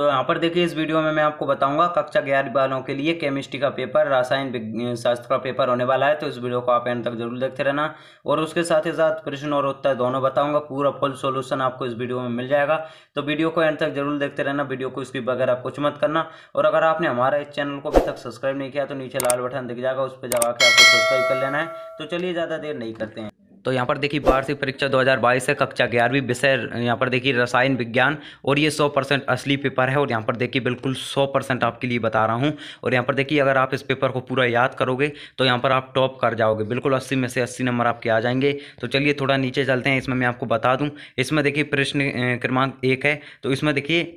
तो यहाँ पर देखिए इस वीडियो में मैं आपको बताऊंगा कक्षा ग्यारह वालों के लिए केमिस्ट्री का पेपर रासायन शास्त्र का पेपर होने वाला है तो इस वीडियो को आप एंड तक जरूर देखते रहना और उसके साथ ही साथ प्रश्न और उत्तर दोनों बताऊंगा पूरा फुल सोल्यूशन आपको इस वीडियो में मिल जाएगा तो वीडियो को एंड तक जरूर देखते रहना वीडियो को इसकी बगैर आप कुछ मत करना और अगर आपने हमारा इस चैनल को अभी तक सब्सक्राइब नहीं किया तो नीचे लाल बटन दिख जाएगा उस पर जाकर आपको सब्सक्राइब कर लेना है तो चलिए ज़्यादा देर नहीं करते हैं तो यहाँ पर देखिए वार्षिक परीक्षा 2022 है कक्षा ग्यारहवीं विषय यहाँ पर देखिए रसायन विज्ञान और ये 100 परसेंट असली पेपर है और यहाँ पर देखिए बिल्कुल 100 परसेंट आपके लिए बता रहा हूँ और यहाँ पर देखिए अगर आप इस पेपर को पूरा याद करोगे तो यहाँ पर आप टॉप कर जाओगे बिल्कुल अस्सी में से अस्सी नंबर आपके आ जाएंगे तो चलिए थोड़ा नीचे चलते हैं इसमें मैं आपको बता दूँ इसमें देखिए प्रश्न क्रमांक एक है तो इसमें देखिए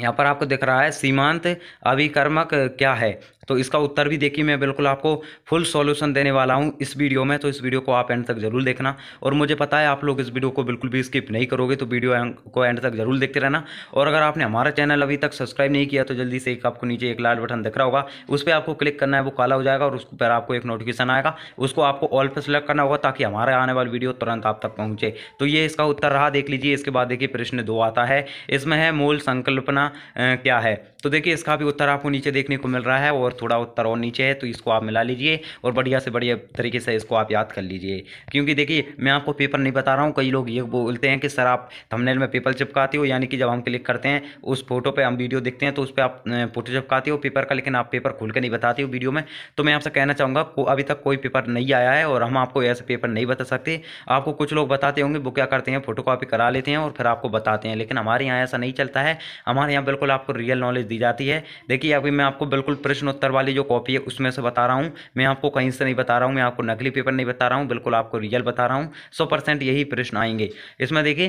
यहाँ पर आपको दिख रहा है सीमांत अभिकर्मक क्या है तो इसका उत्तर भी देखिए मैं बिल्कुल आपको फुल सॉल्यूशन देने वाला हूँ इस वीडियो में तो इस वीडियो को आप एंड तक जरूर देखना और मुझे पता है आप लोग इस वीडियो को बिल्कुल भी स्किप नहीं करोगे तो वीडियो को एंड तक जरूर देखते रहना और अगर आपने हमारा चैनल अभी तक सब्सक्राइब नहीं किया तो जल्दी से एक आपको नीचे एक लाल बटन दिख रहा होगा उस पर आपको क्लिक करना है वो काला हो जाएगा और उस पर आपको एक नोटिफिकेशन आएगा उसको आपको ऑल पर सिलेक्ट करना होगा ताकि हमारे आने वाली वीडियो तुरंत आप तक पहुँचे तो ये इसका उत्तर रहा देख लीजिए इसके बाद देखिए प्रश्न दो आता है इसमें है मूल संकल्पना क्या है तो देखिए इसका भी उत्तर आपको नीचे देखने को मिल रहा है और थोड़ा उत्तर और नीचे है तो इसको आप मिला लीजिए और बढ़िया से बढ़िया तरीके से इसको आप याद कर लीजिए क्योंकि देखिए मैं आपको पेपर नहीं बता रहा हूँ कई लोग ये बोलते हैं कि सर आप थंबनेल में पेपर चिपकाते हो यानी कि जब हम क्लिक करते हैं उस फोटो पर हम वीडियो देखते हैं तो उस पर आप फोटो चिपकाते हो पेपर का लेकिन आप पेपर खुल के नहीं बताते हो वीडियो में तो मैं आपसे कहना चाहूँगा अभी तक कोई पेपर नहीं आया है और हम आपको ऐसे पेपर नहीं बता सकते आपको कुछ लोग बताते होंगे वो क्या करते हैं फोटो करा लेते हैं और फिर आपको बताते हैं लेकिन हमारे यहाँ ऐसा नहीं चलता है हमारे यहाँ बिल्कुल आपको रियल नॉलेज दी जाती है देखिए अभी मैं आपको बिल्कुल प्रश्न उत्तर उत्तर वाली जो कॉपी है उसमें से बता रहा हूँ मैं आपको कहीं से नहीं बता रहा हूँ मैं आपको नकली पेपर नहीं बता रहा हूँ बिल्कुल आपको रियल बता रहा हूँ सौ परसेंट यही प्रश्न आएंगे इसमें देखिए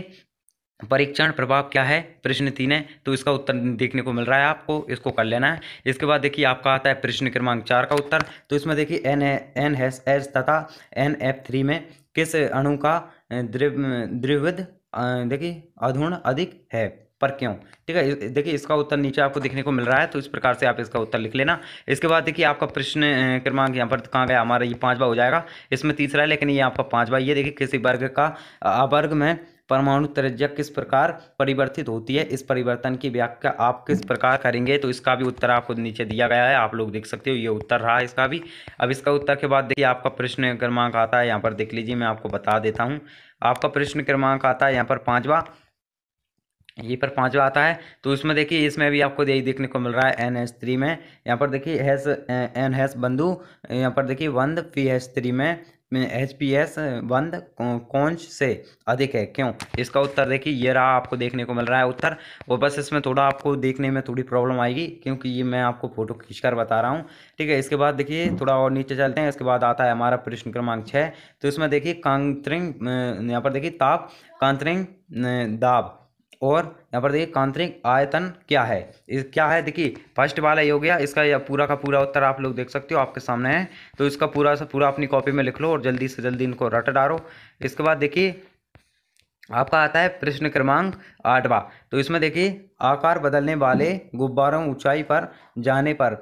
परीक्षण प्रभाव क्या है प्रश्न तीन है तो इसका उत्तर देखने को मिल रहा है आपको इसको कर लेना है इसके बाद देखिए आपका आता है प्रश्न क्रमांक चार का उत्तर तो इसमें देखिए एन एन एस एस तथा एन एफ थ्री में किस अणु का द्रिव द्रिविध देखिए अधूर्ण अधिक है पर क्यों ठीक है देखिए इसका उत्तर नीचे आपको देखने को मिल रहा है तो इस प्रकार से आप इसका उत्तर लिख लेना इसके बाद देखिए आपका प्रश्न क्रमांक यहाँ पर कहाँ गया हमारा ये पाँचवा हो जाएगा इसमें तीसरा है लेकिन ये आपका पाँचवा ये देखिए किसी वर्ग का अवर्ग में परमाणु तरजक किस प्रकार परिवर्तित होती है इस परिवर्तन की व्याख्या आप किस प्रकार करेंगे तो इसका भी उत्तर आपको नीचे दिया गया है आप लोग देख सकते हो ये उत्तर रहा है इसका भी अब इसका उत्तर के बाद देखिए आपका प्रश्न क्रमांक आता है यहाँ पर देख लीजिए मैं आपको बता देता हूँ आपका प्रश्न क्रमांक आता है यहाँ पर पाँचवा ये पर पांचवा आता है तो इसमें देखिए इसमें भी आपको यही देखने को मिल रहा है एन एच थ्री में यहाँ पर देखिए हैस एन हैस बंधु यहाँ पर देखिए वंद पी एच थ्री में एच पी एस बंद कौंच से अधिक है क्यों इसका उत्तर देखिए ये रहा आपको देखने को मिल रहा है उत्तर वो बस इसमें थोड़ा आपको देखने में थोड़ी प्रॉब्लम आएगी क्योंकि ये मैं आपको फोटो खींचकर बता रहा हूँ ठीक है इसके बाद देखिए थोड़ा और नीचे चलते हैं इसके बाद आता है हमारा प्रश्न क्रमांक छः तो इसमें देखिए कांतरिंग यहाँ पर देखिए ताप कांतरिंग दाब और यहाँ पर देखिए कांतरिक आयतन क्या है इस क्या है देखिए फर्स्ट वाला ये हो गया इसका या पूरा का पूरा उत्तर आप लोग देख सकते हो आपके सामने है तो इसका पूरा से पूरा अपनी कॉपी में लिख लो और जल्दी से जल्दी इनको रट डालो इसके बाद देखिए आपका आता है प्रश्न क्रमांक आठवा तो इसमें देखिए आकार बदलने वाले गुब्बारों ऊंचाई पर जाने पर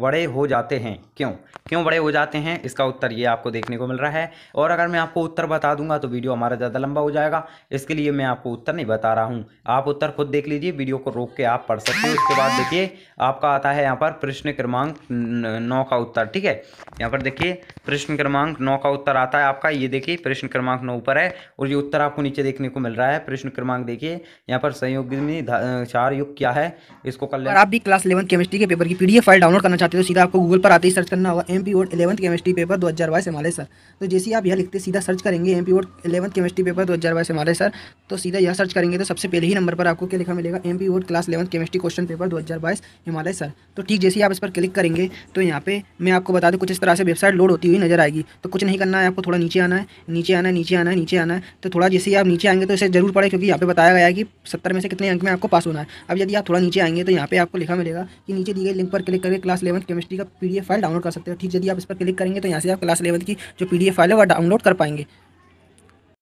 बड़े हो जाते हैं क्यों क्यों बड़े हो जाते हैं इसका उत्तर ये आपको देखने को मिल रहा है और अगर मैं आपको उत्तर बता दूंगा तो वीडियो हमारा ज़्यादा लंबा हो जाएगा इसके लिए मैं आपको उत्तर नहीं बता रहा हूँ आप उत्तर खुद देख लीजिए वीडियो को रोक के आप पढ़ सकते हैं इसके बाद देखिए आपका आता है यहाँ पर प्रश्न क्रमांक नौ का उत्तर ठीक है यहाँ पर देखिए प्रश्न क्रमांक नौ का उत्तर आता है आपका ये देखिए प्रश्न क्रमांक नौ ऊपर है और ये उत्तर आपको नीचे देखने को मिल रहा है प्रश्न क्रमांक देखिए यहाँ पर संयोग में चार युग क्या है इसको कर आप भी क्लास इलेवन केमिस्ट्री के पेपर की पीडीएफ फाइल डाउनलोड करना चाहते हो सीधा आपको गूगल पर आते ही सर्च करना होगा एम पी वोट इलेवंथ केमिस्ट्री पेपर दो हज़ार बाईस हमारे सर तो जैसे आप यह लिखते सीधा सर्च करेंगे एम पी वोट इलेवंथ केमिस्ट्री पेपर दो हज़ार बाईस हमारे सर तो सीधा यह सर्च करेंगे तो सबसे पहले ही नंबर पर आपको क्या लिखा मिलेगा एम पी वोट class eleventh chemistry question paper दो हज़ार बाईस हिमालय सर तो ठीक जैसे आप इस पर क्लिक करेंगे तो यहाँ पे मैं आपको बता दूँ कुछ इस तरह से वेबसाइट लोड होती हुई नजर आएगी तो कुछ नहीं करना है आपको थोड़ा नीचे आना है नीचे आना है नीचे आना है नीचे आना है तो थोड़ा जैसे ही आप नीचे आएंगे तो इसे जरूर पड़े क्योंकि यहाँ पे बताया गया है कि सत्तर में से कितने अंक में आपको पास होना है करना है अब यदि आप थोड़ा नीचे आएंगे तो यहाँ पे आपको लिखा मिलेगा कि नीचे दी गई लिंक पर क्लिक करके क्लास इलेवंथ केमिस्ट्री का पी फाइल डाउनलोड कर सकते हो ठीक यदि आप इस पर क्लिक करेंगे तो यहाँ से आप क्लास इलेवंथ की जो पी फाइल है वह डाउनलोड कर पाएंगे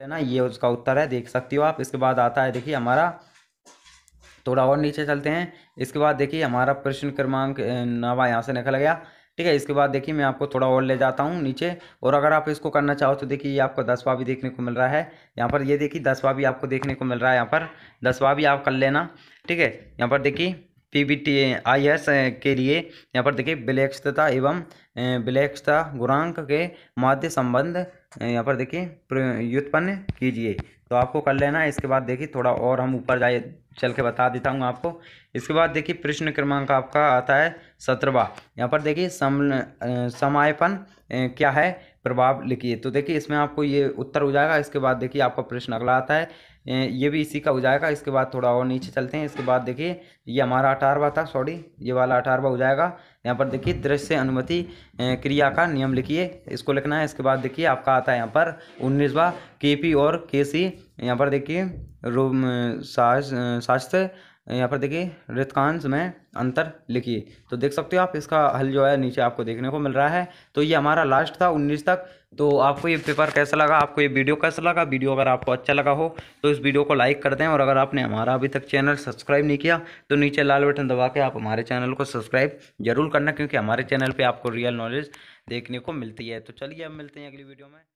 है ना ये उसका उत्तर है देख सकते हो आप इसके बाद आता है देखिए हमारा थोड़ा और नीचे चलते हैं इसके बाद देखिए हमारा प्रश्न क्रमांक नवा यहाँ से निकल गया ठीक है इसके बाद देखिए मैं आपको थोड़ा और ले जाता हूँ नीचे और अगर आप इसको करना चाहो तो देखिए ये आपको दसवा भी देखने को मिल रहा है यहाँ पर ये देखिए दसवा भी आपको देखने को मिल रहा है यहाँ पर दसवा भी आप कर लेना ठीक है यहाँ पर देखिए P B T I S के लिए यहाँ पर देखिए विलेक्षता एवं विलेक्षता गुणांक के माध्य संबंध यहाँ पर देखिए व्युत्पन्न कीजिए तो आपको कर लेना है इसके बाद देखिए थोड़ा और हम ऊपर जाए चल के बता देता हूँ आपको इसके बाद देखिए प्रश्न क्रमांक आपका आता है सत्रवा यहाँ पर देखिए सम समायपन क्या है प्रभाव लिखिए तो देखिए इसमें आपको ये उत्तर हो जाएगा इसके बाद देखिए आपका प्रश्न अगला आता है ये भी इसी का हो जाएगा इसके बाद थोड़ा और नीचे चलते हैं इसके बाद देखिए ये हमारा अठारवा था सॉरी ये वाला अठारवा हो जाएगा यहाँ पर देखिए दृश्य अनुमति क्रिया का नियम लिखिए इसको लिखना है इसके बाद देखिए आपका आता है यहाँ पर उन्नीसवा के पी और के सी यहाँ पर देखिए रोम शास्त्र यहाँ पर देखिए रितकांश में अंतर लिखिए तो देख सकते हो आप इसका हल जो है नीचे आपको देखने को मिल रहा है तो ये हमारा लास्ट था उन्नीस तक तो आपको ये पेपर कैसा लगा आपको ये वीडियो कैसा लगा वीडियो अगर आपको अच्छा लगा हो तो इस वीडियो को लाइक कर दें और अगर आपने हमारा अभी तक चैनल सब्सक्राइब नहीं किया तो नीचे लाल बटन दबा के आप हमारे चैनल को सब्सक्राइब जरूर करना क्योंकि हमारे चैनल पर आपको रियल नॉलेज देखने को मिलती है तो चलिए अब मिलते हैं अगली वीडियो में